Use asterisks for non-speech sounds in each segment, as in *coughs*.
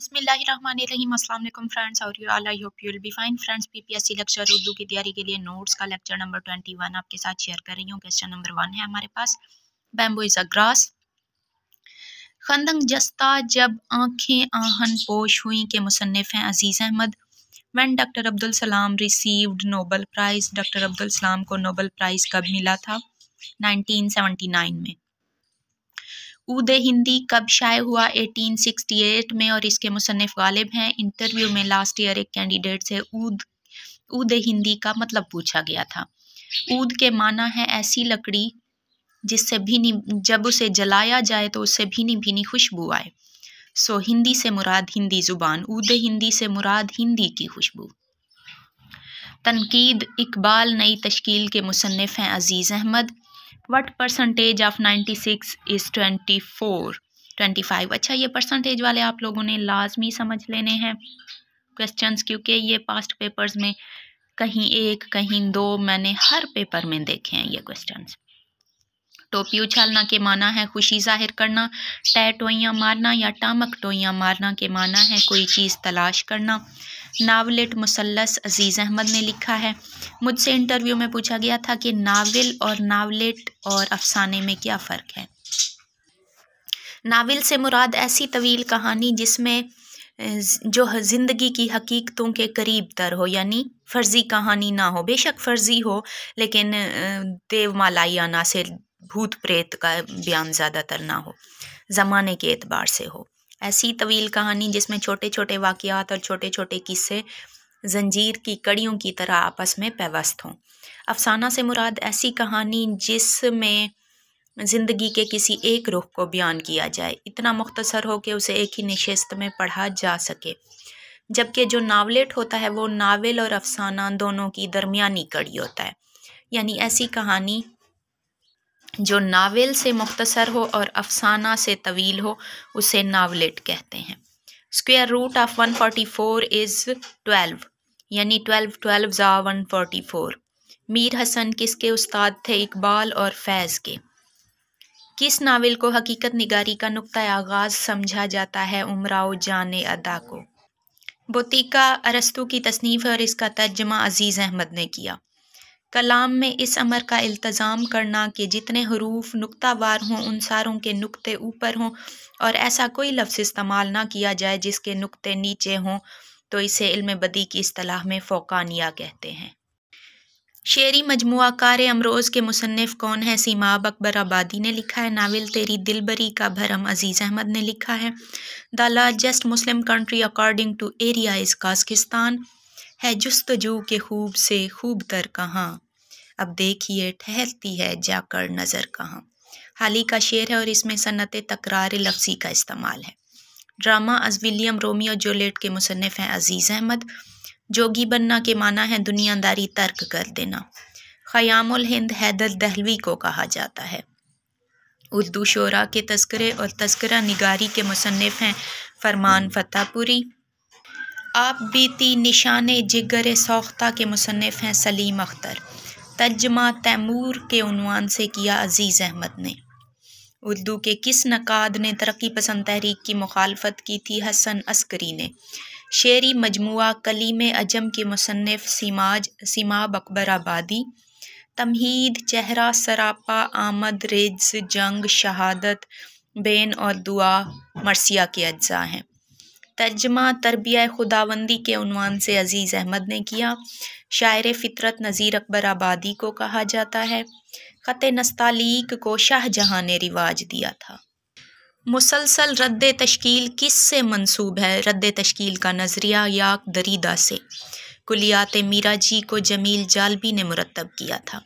बसमिलीम अल्लाम फ्रेंड्स और you all I hope you will be fine friends PPSC lecture Urdu की तैयारी के लिए नोट्स का लेक्चर नंबर ट्वेंटी वन आपके साथ शेयर कर रही हूँ क्वेश्चन नंबर वन है हमारे पास बैम्बो इज़ अ ग्रास खंदंग जस्ता जब आंखें आहन पोश हुई के मुसनफ़ हैं Aziz Ahmad one doctor Abdul Salam received Nobel prize doctor Abdul Salam को नोबल प्राइज़ कब मिला था 1979 में उद हिंदी कब शाये हुआ 1868 में और इसके मुसनफ़ गालिब हैं इंटरव्यू में लास्ट ईयर एक कैंडिडेट से ऊद ऊद हिंदी का मतलब पूछा गया था ऊद के माना है ऐसी लकड़ी जिससे भीनी जब उसे जलाया जाए तो उससे भीनी भीनी खुशबू आए सो हिंदी से मुराद हिंदी ज़ुबान ऊद हिंदी से मुराद हिंदी की खुशबू तनकीद इकबाल नई तश्कील के मुसनफ़ हैं Aziz Ahmad what percentage of ninety six is twenty four twenty five अच्छा ये परसेंटेज वाले आप लोगों ने लाजमी समझ लेने हैं क्वेश्चंस क्योंकि ये पास्ट पेपर्स में कहीं एक कहीं दो मैंने हर पेपर में देखे हैं ये क्वेश्चंस टोपी उछालना के माना है खुशी जाहिर करना टोइयाँ मारना या टामक टोइयाँ मारना के माना है कोई चीज़ तलाश करना नावलेट मुसलस अजीज़ अहमद ने लिखा है मुझसे इंटरव्यू में पूछा गया था कि नावल और नावलेट और अफसाने में क्या फ़र्क है नावल से मुराद ऐसी तवील कहानी जिसमें जो ज़िंदगी की हकीकतों के करीब तर हो यानी फ़र्ज़ी कहानी ना हो बेशक फ़र्ज़ी हो लेकिन देवमालाई से भूत प्रेत का बयान ज़्यादातर ना हो ज़माने के एतबार से हो ऐसी तवील कहानी जिसमें छोटे छोटे वाक़ात और छोटे छोटे किस्से जंजीर की कड़ियों की तरह आपस में पेवस्त हों अफसाना से मुराद ऐसी कहानी जिसमें ज़िंदगी के किसी एक रुख को बयान किया जाए इतना मुख्तसर हो कि उसे एक ही नशस्त में पढ़ा जा सके जबकि जो नावलेट होता है वो नावल और अफसाना दोनों की दरमियानी कड़ी होता है यानी ऐसी कहानी जो नावल से मुख्तसर हो और अफसाना से तवील हो उसे नावलेट कहते हैं square root of one forty four is twelve यानी ट्वेल्व ट्वेल्व ज़ा one forty four Mir Hasan किसके उस्ताद थे इकबाल और फैज़ के किस नावल को हकीकत निगारी का नुक़ आगाज़ समझा जाता है उमराव जान अदा को बोतीका अरस्तु की तसनीफ़ और इसका तर्जमा अज़ीज़ अहमद ने किया कलाम में इस अमर का इल्तज़ाम करना कि जितने हरूफ नुक्तावार हों उन सारों के नुकते ऊपर हों और ऐसा कोई लफ्ज़ इस्तेमाल ना किया जाए जिसके नुकते नीचे हों तो इसे इल्म बदी की असलाह में फ़ोकानिया कहते हैं शेरी मजमुआकार अमरोज़ के मुसनफ़ कौन है सीमाब अकबर आबादी ने लिखा है नावल तेरी दिलबरी का भरम अज़ीज़ अहमद ने लिखा है the largest Muslim country according to area is Kazakhstan है जस्तजू के खूब से खूब तर कहाँ अब देखिए ठहरती है जाकर नज़र कहाँ हाल ही का शेर है और इसमें सन्नत तकरार लफ्जी का इस्तेमाल है ड्रामा अज विलियम रोमियो जोलेट के मुसनफ़ हैं अज़ीज़ अहमद जोगी बनना के माना है दुनियादारी तर्क कर देना ख़यामुल हिंद हैदर दहलवी को कहा जाता है उर्दू शरा के तस्करे और तस्करा निगारी के मुसनफ़ हैं फरमान फ़तेहपुरी आप बीती निशान जिगर सौख्ता के मुसनफ़ हैं सलीम अख्तर तर्जमा तैमूर के उनवान से किया अज़ीज़ अहमद ने उर्दू के किस नकाद ने तरक्की पसंद तहरीक की मुखालफत की थी हसन अस्करी ने शेरी मजमु कलीम अजम के मुसनफ़ सीमाज सीमाब अकबर आबादी तमहीद चेहरा सरापा आमद रिज जंग शहादत बेन और दुआ मरसिया के अज्जा हैं तर्जमा तरबिया खुदाबंदी के उनवान से अज़ीज़ अहमद ने किया शायर फ़ितरत नज़ीर अकबर आबादी को कहा जाता है ख़त नस्तालीक को शाहजहाँ ने रिवाज दिया था मुसलसल रद्द तश्कील किस से मनसूब है रद्द तश्कील का नज़रिया याक दरीदा से कुलियात मीरा जी को जमील जालबी ने मुरतब किया था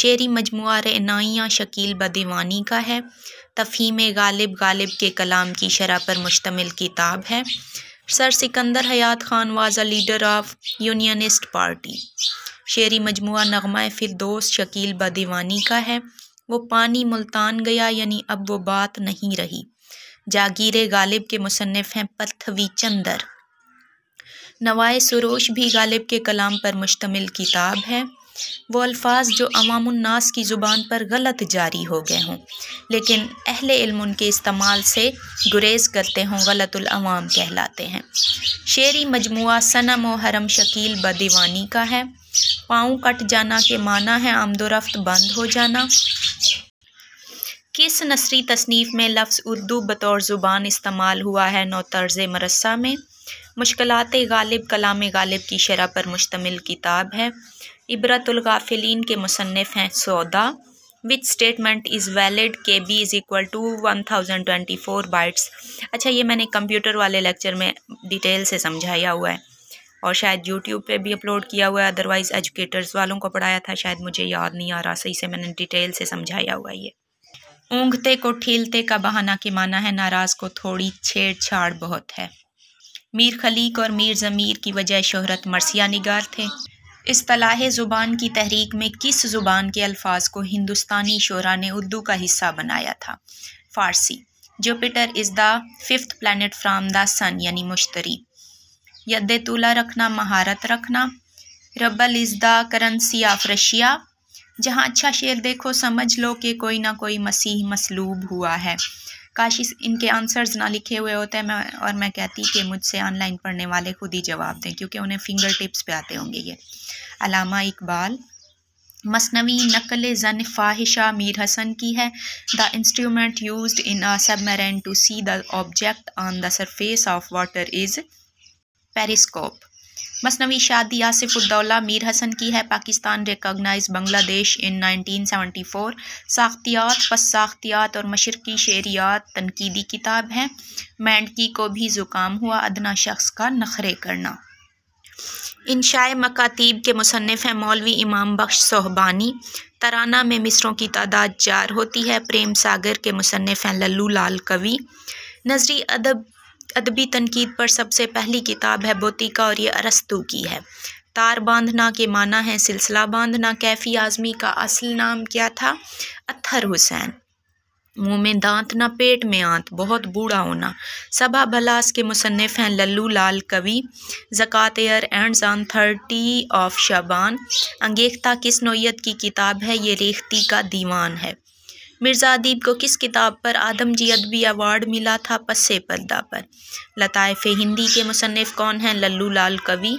शेरी मजमु रनाइयाँ शकील बदीवानी का है तफ़ीम गालिब गालिब के कलाम की शरह पर मुश्तमिल किताब है sir Sikandar Hayat Khan was leader of Unionist party शेरी मजमू नगमा फिरदोस शकील बदीवानी का है वो पानी मुल्तान गया यानी अब वो बात नहीं रही जागीर गालिब के मुसनफ़ हैं पथवी चंदर नवाए सरोश भी गालिब के कलाम पर मुश्तमिल किताब है वो अल्फाज जो अवामनास की ज़ुबान पर गलत जारी हो गए हों लेकिन अहल इल्म उनके इस्तेमाल से गुरेज करते हों गलतवाम कहलाते हैं शेरी मजमु सनम व हरम शकील ब दीवानी का है पाँव कट जाना के माना है आमदोरफ्त बंद हो जाना किस नसरी तसनीफ़ में लफ्ज़ उर्दू बतौर ज़ुबान इस्तेमाल हुआ है नौ तर्ज़ मरसा में मुश्किल गालिब कलाम गालिब की शरह पर मुश्तमिल किताब है इबरतुलगाफिलीन के मुसनफ़ हैं Sauda which statement is valid K B is equal to one thousand twenty four bytes अच्छा ये मैंने कंप्यूटर वाले लेक्चर में डिटेल से समझाया हुआ है और शायद यूट्यूब पे भी अपलोड किया हुआ है अदरवाइज़ एजुकेटर्स वालों को पढ़ाया था शायद मुझे याद नहीं आ रहा सही से मैंने डिटेल से समझाया हुआ ये ऊँगते को ठीलते का बहाना के माना है नाराज़ को थोड़ी छेड़छाड़ बहुत है मीर खलीक और मीर ज़मीर की वजह शहरत मरसिया निगार थे इस तलाह ज़ुबान की तहरीक में किस ज़ुबान के अल्फाज को हिंदुस्तानी शहरा ने उर्दू का हिस्सा बनाया था फ़ारसी Jupiter is the fifth planet from the sun यानी मुश्तरी यद तुला रखना महारत रखना ruble is the currency of Russia जहाँ अच्छा शेर देखो समझ लो कि कोई ना कोई मसीह मसलूब हुआ है काश इनके आंसर्स ना लिखे हुए होते हैं मैं और मैं कहती कि मुझसे ऑनलाइन पढ़ने वाले खुद ही जवाब दें क्योंकि उन्हें फिंगर टिप्स पे आते होंगे ये अलामा इकबाल मसनवी नकल जन फाहिशा मीर हसन की है the instrument use in a submarine to see the object on the surface of water is periscope मसनवी शादी आसिफुद्दौला मीर हसन की है पाकिस्तान रिकगनाइज बांग्लादेश इन 1974 साख्तियात पस साख्तियात और मशरकी शेरियात तनकीदी किताब है मैंडकी को भी ज़ुकाम हुआ अदना शख्स का नखरे करना इन शाय मकातीब के मुसनफ़ हैं मौलवी इमाम बख्श सोहबानी तराना में मिसरों की तादाद चार होती है प्रेम सागर के मुसनफ़ हैं लल्लू लाल कवि नजरी अदब अदबी तनकीद पर सबसे पहली किताब है बोतिका और ये अरस्तू की है तार बांधना के माना है सिलसिला बांधना कैफ़ी आज़मी का असल नाम क्या था अत्थर हुसैन मुँह में दांत ना पेट में आंत बहुत बूढ़ा होना सबा भलास के मुसनफ़ हैं लल्लू लाल कवि ज़क़ात air and on thirty of शबान अंगेखता किस नोयत की किताब है ये रेखती का दीवान है मिर्ज़ा अदीब को किस किताब पर आदम जी अदबी अवार्ड मिला था पस पर्दा पर लताइफ हिंदी के मुसनफ़ कौन हैं लल्लू लाल कवि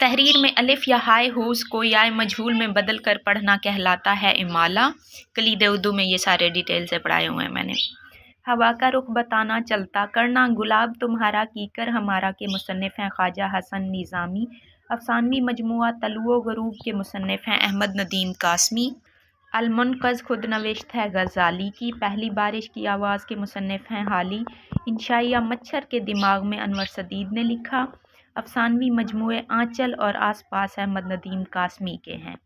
तहरीर में अलिफ या हाय हुज को या मजहूल में बदल कर पढ़ना कहलाता है इमाला कलीद उर्दू में ये सारे डिटेल से पढ़ाए हुए हैं मैंने हवा का रुख बताना चलता करना गुलाब तुम्हारा कीकर हमारा के मुसनफ़ हैं ख्वाजा हसन निज़ामी अफसानवी मजमू तलुओ गरूब के मुसनफ़ हैं अहमद नदीम कासमी अलमुनक़ज़ खुद नवेश है गज़ाली की पहली बारिश की आवाज़ के मुसनफ़ हैं हाली इंशाइया मच्छर के दिमाग में अनवर सदीद ने लिखा अफसानवी मजमू आँचल और आस पास अहमद नदीम कासमी के हैं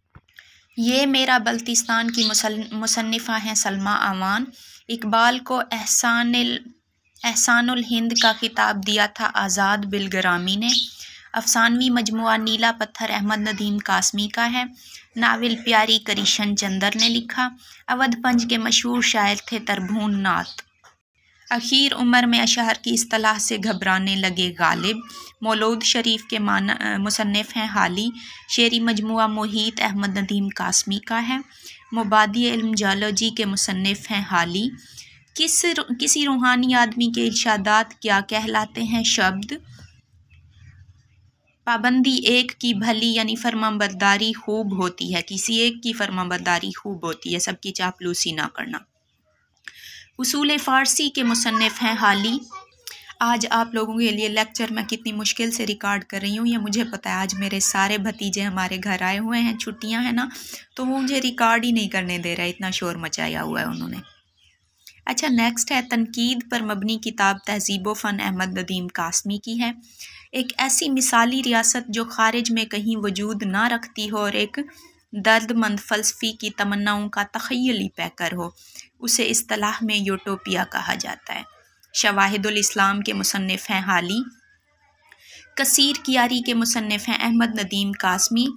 ये मेरा बल्तिस्तान की मुसनफ़ा हैं सलमा अमान इकबाल को एहसान एहसान हिंद का खिताब दिया था आज़ाद बिलगरामी ने अफसानवी मजमु नीला पत्थर अहमद नदीम कासमी का है नावल प्यारी करीशन चंदर ने लिखा अवध पंज के मशहूर शायर थे तरभून नाथ अखीर उम्र में अशहर की असलाह से घबराने लगे गालिब मौलूद शरीफ के मान मुसनफ़ हैं हाली शेरी मजमू मोहित अहमद नदीम कासमी का है मुबादी इल्म जालोजी के मुसनफ़ हैं हाली किस किसी रूहानी आदमी के इर्शादात क्या कहलाते हैं शब्द पाबंदी एक की भली यानी फरमाबरदारी खूब होती है किसी एक की फरमाबरदारी खूब होती है सबकी चापलूसी ना करना उसूल फ़ारसी के मुसनफ़ हैं हाली आज आप लोगों के लिए लेक्चर मैं कितनी मुश्किल से रिकॉर्ड कर रही हूँ ये मुझे पता है आज मेरे सारे भतीजे हमारे घर आए हुए हैं छुट्टियाँ हैं ना तो वो मुझे रिकॉर्ड ही नहीं करने दे रहा इतना शोर मचाया हुआ है उन्होंने अच्छा नेक्स्ट है तनकीद पर मबनी किताब तहजीब फ़न अहमद नदीम कासमी की है एक ऐसी मिसाली रियासत जो ख़ारिज में कहीं वजूद ना रखती हो और एक दर्दमंद फ़लसफ़ी की तमन्नाओं का तखयली पैकर हो उसे असलाह में यूटोपिया कहा जाता है शवाहिदुलस्लाम के मुसनफ़ हैं हाली कसर कियारी के मुसनफ़ हैं Ahmad Nadeem Qasmi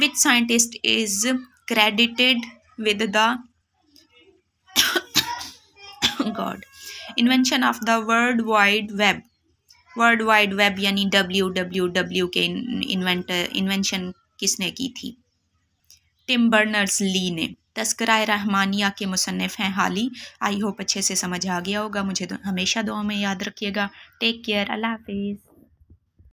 which scientist is credited with the *coughs* god invention of the world wide web world wide web यानी डब्ल्यू डब्ल्यू डब्ल्यू के इन्वेंटर इन्वेंशन किसने की थी टिम बर्नर्स ली ने तस्करा रहमानिया के मुसनफ़ हैं हाली आई होप अच्छे से समझ आ गया होगा मुझे तो हमेशा दुआ में याद रखिएगा टेक केयर अल्लाह हाफिज़